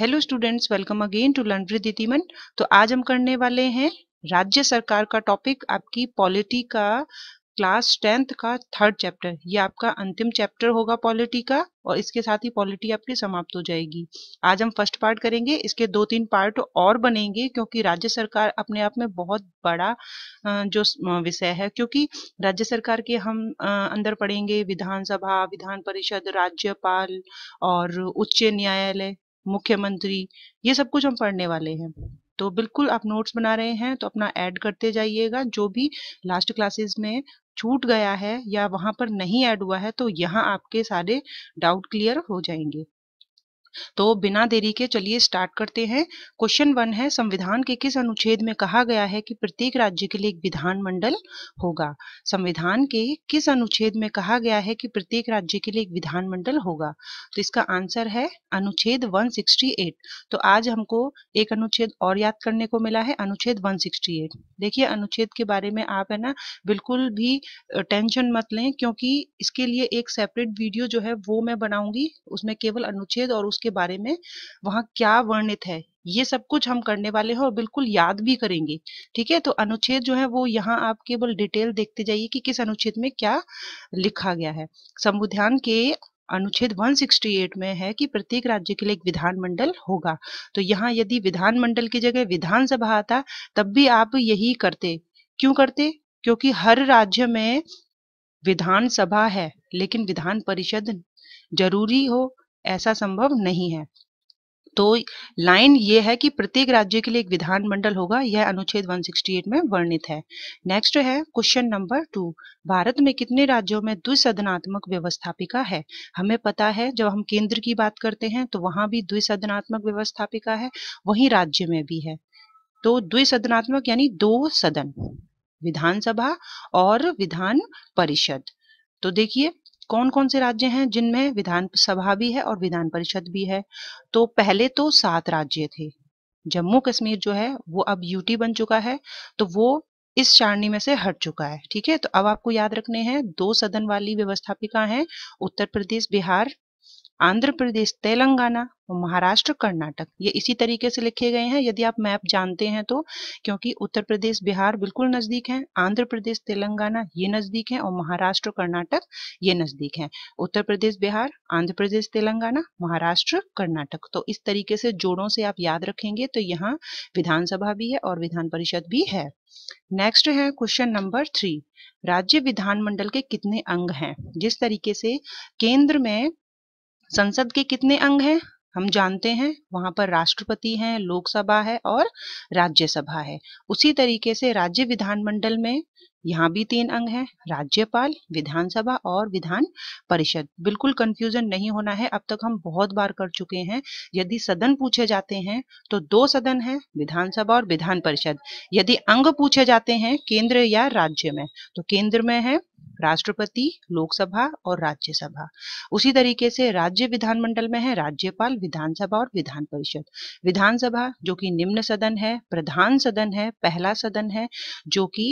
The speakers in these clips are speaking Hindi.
hello students welcome again to learn विदिमन तो आज हम करने वाले हैं राज्य सरकार का टॉपिक आपकी पॉलिटी का क्लास टेंथ का थर्ड चैप्टर ये आपका अंतिम चैप्टर होगा पॉलिटी का और इसके साथ ही पॉलिटी आपकी समाप्त हो जाएगी आज हम फर्स्ट पार्ट करेंगे इसके दो तीन पार्ट और बनेंगे क्योंकि राज्य सरकार अपने आप में बहुत बड़ा जो विषय है क्योंकि राज्य सरकार के हम अंदर पढ़ेंगे विधानसभा विधान परिषद राज्यपाल और उच्च न्यायालय मुख्यमंत्री ये सब कुछ हम पढ़ने वाले हैं तो बिल्कुल आप नोट्स बना रहे हैं तो अपना ऐड करते जाइएगा जो भी लास्ट क्लासेस में छूट गया है या वहां पर नहीं ऐड हुआ है तो यहाँ आपके सारे डाउट क्लियर हो जाएंगे तो बिना देरी के चलिए स्टार्ट करते हैं क्वेश्चन वन है संविधान के किस अनुच्छेद में कहा गया है कि प्रत्येक राज्य के लिए एक विधान मंडल होगा संविधान के किस अनुच्छेद में कहा गया है कि प्रत्येक राज्य के लिए एक मंडल होगा तो इसका आंसर है अनुच्छेद 168 तो आज हमको एक अनुच्छेद और याद करने को मिला है अनुच्छेद वन देखिए अनुच्छेद के बारे में आप है ना बिल्कुल भी टेंशन मत लें क्योंकि इसके लिए एक सेपरेट वीडियो जो है वो मैं बनाऊंगी उसमें केवल अनुच्छेद और उसके के बारे में वहाँ क्या वर्णित है ये सब कुछ हम करने वाले हैं और बिल्कुल याद भी करेंगे ठीक है तो अनुच्छेद जो है वो यहाँ आप केवल डिटेल देखते जाइए कि किस अनुच्छेद में क्या लिखा गया है संविधान के अनुच्छेद 168 में है कि प्रत्येक राज्य के लिए एक विधानमंडल होगा तो यहाँ यदि विधानमंडल की जगह विधानसभा आता तब भी आप यही करते क्यों करते क्योंकि हर राज्य में विधानसभा है लेकिन विधान परिषद जरूरी हो ऐसा संभव नहीं है तो लाइन ये है कि प्रत्येक राज्य के लिए एक विधानमंडल होगा यह अनुच्छेद 168 में वर्णित है नेक्स्ट है क्वेश्चन नंबर टू भारत में कितने राज्यों में द्विसदनात्मक व्यवस्थापिका है हमें पता है जब हम केंद्र की बात करते हैं तो वहां भी द्विसदनात्मक व्यवस्थापिका है वहीं राज्य में भी है तो द्विसदनात्मक यानी दो सदन विधानसभा और विधान परिषद तो देखिए कौन कौन से राज्य हैं जिनमें विधानसभा भी है और विधान परिषद भी है तो पहले तो सात राज्य थे जम्मू कश्मीर जो है वो अब यूटी बन चुका है तो वो इस सारणी में से हट चुका है ठीक है तो अब आपको याद रखने हैं दो सदन वाली व्यवस्थापिका हैं उत्तर प्रदेश बिहार आंध्र प्रदेश तेलंगाना और महाराष्ट्र कर्नाटक ये इसी तरीके से लिखे गए हैं यदि आप मैप जानते हैं तो क्योंकि उत्तर प्रदेश बिहार बिल्कुल नजदीक है आंध्र प्रदेश तेलंगाना ये नजदीक है और महाराष्ट्र कर्नाटक ये नजदीक है उत्तर प्रदेश बिहार आंध्र प्रदेश तेलंगाना महाराष्ट्र कर्नाटक तो इस तरीके से जोड़ों से आप याद रखेंगे तो यहाँ विधानसभा भी है और विधान परिषद भी है नेक्स्ट है क्वेश्चन नंबर थ्री राज्य विधानमंडल के कितने अंग हैं जिस तरीके से केंद्र में संसद के कितने अंग हैं हम जानते हैं वहां पर राष्ट्रपति हैं लोकसभा है और राज्यसभा है उसी तरीके से राज्य विधानमंडल में यहाँ भी तीन अंग हैं राज्यपाल विधानसभा और विधान परिषद बिल्कुल कंफ्यूजन नहीं होना है अब तक हम बहुत बार कर चुके हैं यदि सदन पूछे जाते हैं तो दो सदन हैं विधानसभा और विधान परिषद यदि अंग पूछे जाते हैं केंद्र या राज्य में तो केंद्र में है राष्ट्रपति लोकसभा और राज्यसभा उसी तरीके से राज्य विधानमंडल में है राज्यपाल विधानसभा और विधान परिषद विधानसभा जो कि निम्न सदन है प्रधान सदन है पहला सदन है जो कि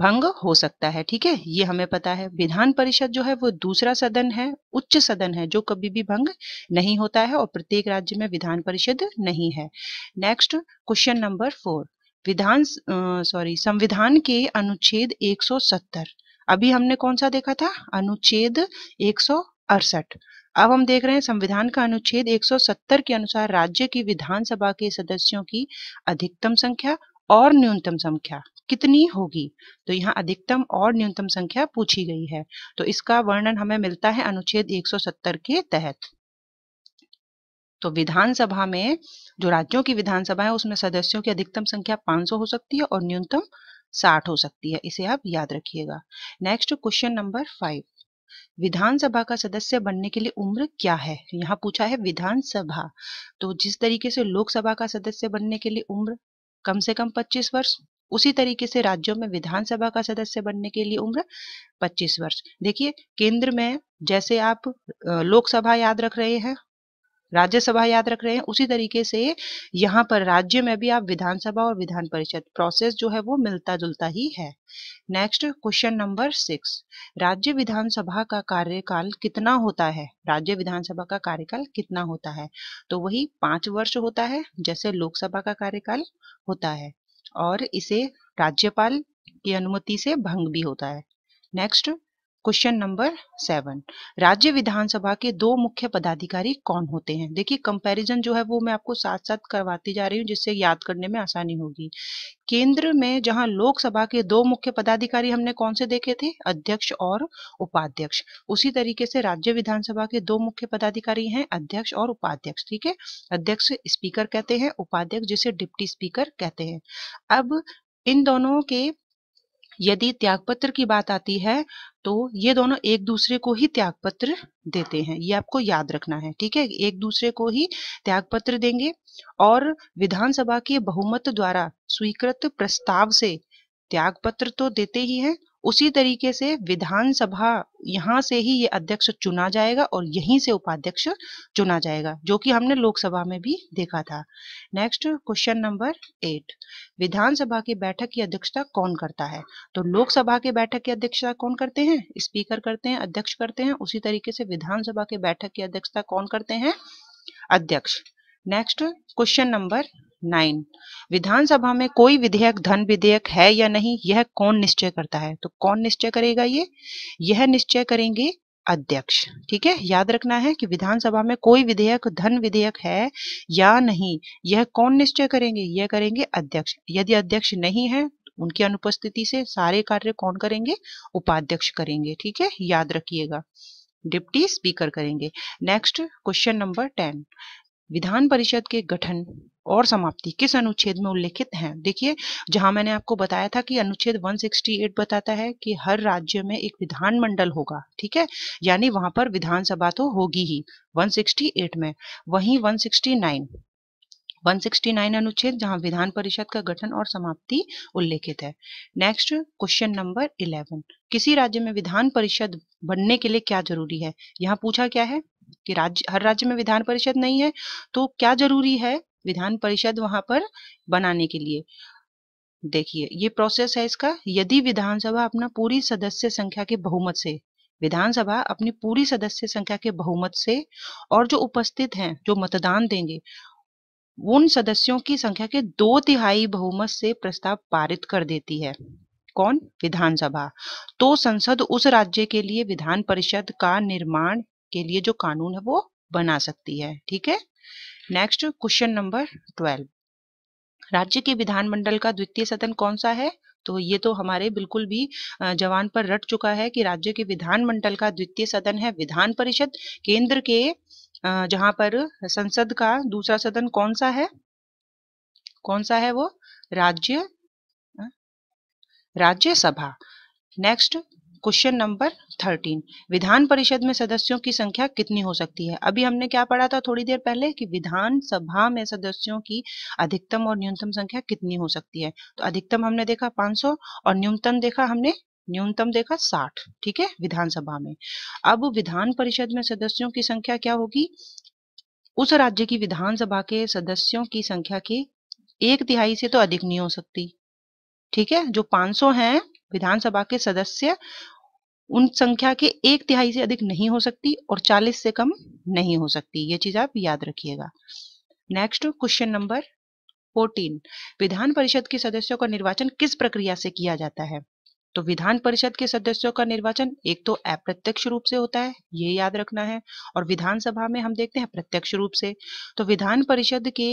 भंग हो सकता है ठीक है ये हमें पता है विधान परिषद जो है वो दूसरा सदन है उच्च सदन है जो कभी भी भंग नहीं होता है और प्रत्येक राज्य में विधान परिषद नहीं है नेक्स्ट क्वेश्चन नंबर फोर विधान सॉरी संविधान के अनुच्छेद 170 अभी हमने कौन सा देखा था अनुच्छेद एक अब हम देख रहे हैं संविधान का अनुच्छेद 170 के अनुसार राज्य की विधानसभा के सदस्यों की अधिकतम संख्या और न्यूनतम संख्या कितनी होगी तो यहाँ अधिकतम और न्यूनतम संख्या पूछी गई है तो इसका वर्णन हमें मिलता है अनुच्छेद 170 के तहत तो विधानसभा में जो राज्यों की विधानसभा है उसमें सदस्यों की अधिकतम संख्या 500 हो सकती है और न्यूनतम 60 हो सकती है इसे आप याद रखिएगा नेक्स्ट क्वेश्चन नंबर फाइव विधानसभा का सदस्य बनने के लिए उम्र क्या है यहाँ पूछा है विधानसभा तो जिस तरीके से लोकसभा का सदस्य बनने के लिए उम्र कम से कम 25 वर्ष उसी तरीके से राज्यों में विधानसभा का सदस्य बनने के लिए उम्र 25 वर्ष देखिए केंद्र में जैसे आप लोकसभा याद रख रहे हैं राज्यसभा याद रख रहे हैं उसी तरीके से यहाँ पर राज्य में भी आप विधानसभा और विधान परिषद प्रोसेस जो है वो मिलता जुलता ही है नेक्स्ट क्वेश्चन नंबर सिक्स राज्य विधानसभा का कार्यकाल कितना होता है राज्य विधानसभा का कार्यकाल कितना होता है तो वही पांच वर्ष होता है जैसे लोकसभा का कार्यकाल होता है और इसे राज्यपाल की अनुमति से भंग भी होता है नेक्स्ट क्वेश्चन नंबर सेवन राज्य विधानसभा के दो मुख्य पदाधिकारी कौन होते हैं देखिए कंपैरिजन जो है वो मैं आपको साथ साथ करवाती जा रही हूँ जिससे याद करने में आसानी होगी केंद्र में जहाँ लोकसभा के दो मुख्य पदाधिकारी हमने कौन से देखे थे अध्यक्ष और उपाध्यक्ष उसी तरीके से राज्य विधानसभा के दो मुख्य पदाधिकारी हैं अध्यक्ष और उपाध्यक्ष ठीक है अध्यक्ष स्पीकर कहते हैं उपाध्यक्ष जिसे डिप्टी स्पीकर कहते हैं अब इन दोनों के यदि त्यागपत्र की बात आती है तो ये दोनों एक दूसरे को ही त्यागपत्र देते हैं ये आपको याद रखना है ठीक है एक दूसरे को ही त्यागपत्र देंगे और विधानसभा के बहुमत द्वारा स्वीकृत प्रस्ताव से त्यागपत्र तो देते ही हैं उसी तरीके से विधानसभा यहाँ से ही ये अध्यक्ष चुना जाएगा और यहीं से उपाध्यक्ष चुना जाएगा जो कि हमने लोकसभा में भी देखा था नेक्स्ट क्वेश्चन नंबर एट विधानसभा की बैठक की अध्यक्षता कौन करता है तो लोकसभा के बैठक की अध्यक्षता कौन करते हैं स्पीकर करते हैं अध्यक्ष करते हैं उसी तरीके से विधानसभा के बैठक की अध्यक्षता कौन करते हैं अध्यक्ष नेक्स्ट क्वेश्चन नंबर नाइन विधानसभा में कोई विधेयक धन विधेयक है या नहीं यह कौन निश्चय करता है तो कौन निश्चय करेगा ये यह निश्चय करेंगे अध्यक्ष ठीक है याद रखना है कि विधानसभा में कोई विधेयक धन विधेयक है या नहीं यह कौन निश्चय करेंगे यह करेंगे अध्यक्ष यदि अध्यक्ष नहीं है उनकी अनुपस्थिति से सारे कार्य कौन करेंगे उपाध्यक्ष करेंगे ठीक है याद रखिएगा डिप्टी स्पीकर करेंगे नेक्स्ट क्वेश्चन नंबर टेन विधान परिषद के गठन और समाप्ति किस अनुच्छेद में उल्लेखित है देखिए जहां मैंने आपको बताया था कि अनुच्छेद 168 बताता है कि हर राज्य में एक विधानमंडल होगा ठीक है यानी वहां पर विधानसभा तो होगी ही 168 में वही 169 169 अनुच्छेद जहां विधान परिषद का गठन और समाप्ति उल्लेखित है नेक्स्ट क्वेश्चन नंबर 11 किसी राज्य में विधान परिषद बनने के लिए क्या जरूरी है यहाँ पूछा क्या है कि राज्य हर राज्य में विधान परिषद नहीं है तो क्या जरूरी है विधान परिषद वहां पर बनाने के लिए देखिए ये प्रोसेस है इसका यदि विधानसभा अपना पूरी सदस्य संख्या के बहुमत से विधानसभा अपनी पूरी सदस्य संख्या के बहुमत से और जो उपस्थित हैं जो मतदान देंगे उन सदस्यों की संख्या के दो तिहाई बहुमत से प्रस्ताव पारित कर देती है कौन विधानसभा तो संसद उस राज्य के लिए विधान परिषद का निर्माण के लिए जो कानून है वो बना सकती है ठीक है नेक्स्ट क्वेश्चन नंबर ट्वेल्व राज्य के विधानमंडल का द्वितीय सदन कौन सा है तो ये तो हमारे बिल्कुल भी जवान पर रट चुका है कि राज्य के विधानमंडल का द्वितीय सदन है विधान परिषद केंद्र के जहां पर संसद का दूसरा सदन कौन सा है कौन सा है वो राज्य राज्यसभा नेक्स्ट क्वेश्चन नंबर थर्टीन विधान परिषद में सदस्यों की संख्या कितनी हो सकती है अभी हमने क्या पढ़ा था थोड़ी देर पहले कि विधानसभा में सदस्यों की अधिकतम और न्यूनतम संख्या कितनी हो सकती है तो अधिकतम हमने देखा 500 और न्यूनतम देखा हमने न्यूनतम देखा 60 ठीक है विधानसभा में अब विधान परिषद में सदस्यों की संख्या क्या होगी उस राज्य की विधानसभा के सदस्यों की संख्या की एक तिहाई से तो अधिक नहीं हो सकती ठीक है जो 500 हैं विधानसभा के सदस्य उन संख्या के एक तिहाई से अधिक नहीं हो सकती और 40 से कम नहीं हो सकती ये चीज आप याद रखिएगा नेक्स्ट क्वेश्चन नंबर 14 विधान परिषद के सदस्यों का निर्वाचन किस प्रक्रिया से किया जाता है तो विधान परिषद के सदस्यों का निर्वाचन एक तो अप्रत्यक्ष रूप से होता है ये याद रखना है और विधानसभा में हम देखते हैं प्रत्यक्ष रूप से तो विधान परिषद के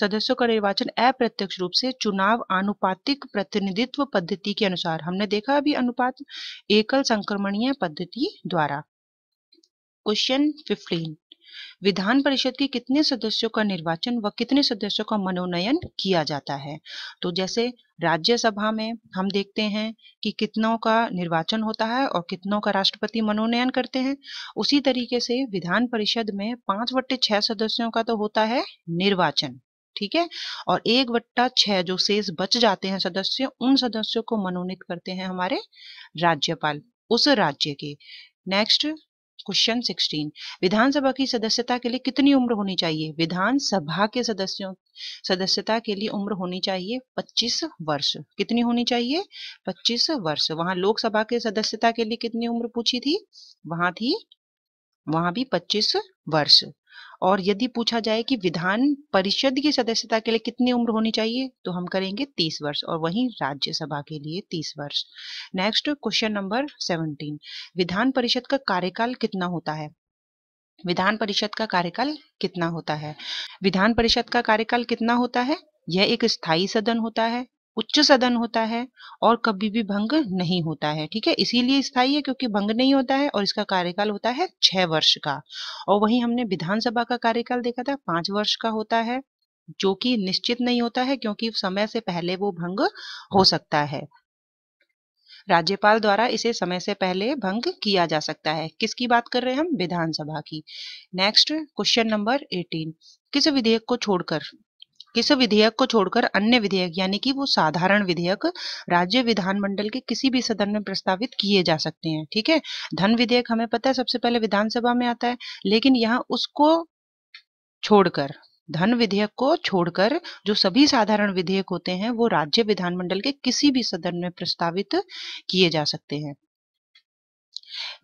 सदस्यों का निर्वाचन अप्रत्यक्ष रूप से चुनाव आनुपातिक प्रतिनिधित्व पद्धति के अनुसार हमने देखा अभी अनुपात एकल संक्रमणीय पद्धति द्वारा क्वेश्चन फिफ्टीन विधान परिषद के कितने सदस्यों का निर्वाचन व कितने सदस्यों का मनोनयन किया जाता है तो जैसे राज्यसभा में हम देखते हैं कि कितनों का निर्वाचन होता है और कितनों का राष्ट्रपति मनोनयन करते हैं उसी तरीके से विधान परिषद में पांच बट्टे छह सदस्यों का तो होता है निर्वाचन ठीक है और एक बट्टा छह जो शेष बच जाते हैं सदस्य उन सदस्यों को मनोनीत करते हैं हमारे राज्यपाल उस राज्य के नेक्स्ट क्वेश्चन 16 विधानसभा की सदस्यता के लिए कितनी उम्र होनी चाहिए विधानसभा के सदस्यों सदस्यता के लिए उम्र होनी चाहिए 25 वर्ष कितनी होनी चाहिए 25 वर्ष वहां लोकसभा के सदस्यता के लिए कितनी उम्र पूछी थी वहां थी वहां भी 25 वर्ष और यदि पूछा जाए कि विधान परिषद की सदस्यता के लिए कितनी उम्र होनी चाहिए तो हम करेंगे तीस वर्ष और वहीं राज्यसभा के लिए तीस वर्ष नेक्स्ट क्वेश्चन नंबर सेवनटीन विधान परिषद का कार्यकाल कितना होता है विधान परिषद का कार्यकाल कितना होता है विधान परिषद का कार्यकाल कितना होता है यह एक स्थायी सदन होता है उच्च सदन होता है और कभी भी भंग नहीं होता है ठीक है इसीलिए स्थायी है क्योंकि भंग नहीं होता है और इसका कार्यकाल होता है छह वर्ष का और वहीं हमने विधानसभा का कार्यकाल देखा था पांच वर्ष का होता है जो कि निश्चित नहीं होता है क्योंकि समय से पहले वो भंग हो सकता है राज्यपाल द्वारा इसे समय से पहले भंग किया जा सकता है किसकी बात कर रहे हैं हम विधानसभा की नेक्स्ट क्वेश्चन नंबर एटीन किस विधेयक को छोड़कर किस विधेयक को छोड़कर अन्य विधेयक यानी कि वो साधारण विधेयक राज्य विधानमंडल के किसी भी सदन में प्रस्तावित किए जा सकते हैं ठीक है धन विधेयक हमें पता है सबसे पहले विधानसभा में आता है लेकिन यहाँ उसको छोड़कर धन विधेयक को छोड़कर जो सभी साधारण विधेयक होते हैं वो राज्य विधानमंडल के किसी भी सदन में प्रस्तावित किए जा सकते हैं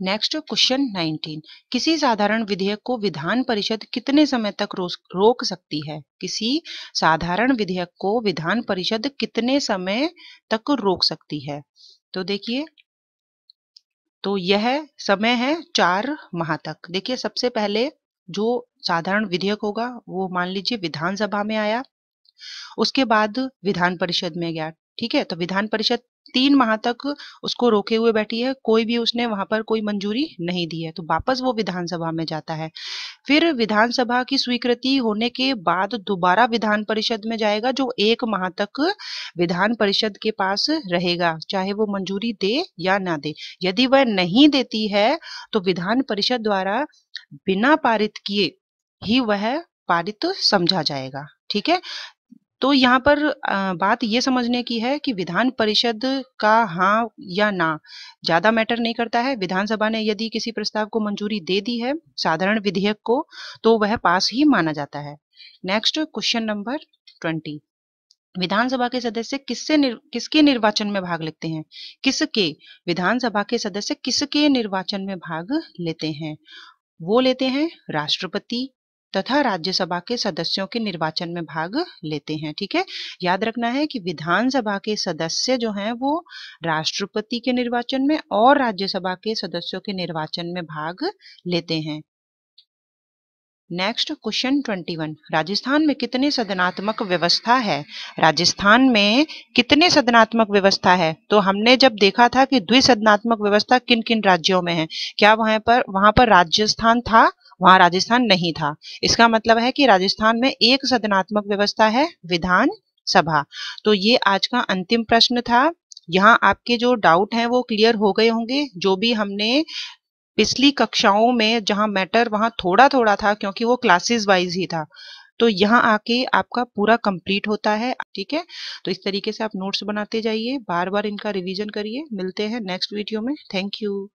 नेक्स्ट क्वेश्चन 19 किसी साधारण विधेयक को विधान परिषद कितने समय तक रोक सकती है किसी साधारण विधेयक को विधान परिषद कितने समय तक रोक सकती है तो देखिए तो यह समय है चार माह तक देखिए सबसे पहले जो साधारण विधेयक होगा वो मान लीजिए विधानसभा में आया उसके बाद विधान परिषद में गया ठीक है तो विधान परिषद तीन माह तक उसको रोके हुए बैठी है कोई भी उसने वहां पर कोई मंजूरी नहीं दी है तो वापस वो विधानसभा में जाता है फिर विधानसभा की स्वीकृति होने के बाद दोबारा विधान परिषद में जाएगा जो एक माह तक विधान परिषद के पास रहेगा चाहे वो मंजूरी दे या ना दे यदि वह नहीं देती है तो विधान परिषद द्वारा बिना पारित किए ही वह पारित समझा जाएगा ठीक है तो यहाँ पर बात ये समझने की है कि विधान परिषद का हाँ या ना ज़्यादा मैटर नहीं करता है विधानसभा ने यदि किसी प्रस्ताव को मंजूरी दे दी है साधारण विधेयक को तो वह पास ही माना जाता है नेक्स्ट क्वेश्चन नंबर ट्वेंटी विधानसभा के सदस्य किससे निर, किसके निर्वाचन में भाग लेते हैं किसके विधानसभा के सदस्य किसके निर्वाचन में भाग लेते हैं वो लेते हैं राष्ट्रपति तथा राज्यसभा के सदस्यों के निर्वाचन में भाग लेते हैं ठीक है याद रखना है कि विधानसभा के सदस्य जो हैं वो राष्ट्रपति के निर्वाचन में और राज्यसभा के सदस्यों के निर्वाचन में भाग लेते हैं नेक्स्ट क्वेश्चन 21 राजस्थान में कितने सदनात्मक व्यवस्था है राजस्थान में कितने सदनात्मक व्यवस्था है तो हमने जब देखा था कि द्विसदनात्मक व्यवस्था किन किन राज्यों में है क्या वहां पर वहां पर राजस्थान था वहां राजस्थान नहीं था इसका मतलब है कि राजस्थान में एक सदनात्मक व्यवस्था है विधान सभा तो ये आज का अंतिम प्रश्न था यहाँ आपके जो डाउट हैं वो क्लियर हो गए होंगे जो भी हमने पिछली कक्षाओं में जहाँ मैटर वहाँ थोड़ा थोड़ा था क्योंकि वो क्लासेस वाइज ही था तो यहाँ आके आपका पूरा कंप्लीट होता है ठीक है तो इस तरीके से आप नोट्स बनाते जाइए बार बार इनका रिवीजन करिए मिलते हैं नेक्स्ट वीडियो में थैंक यू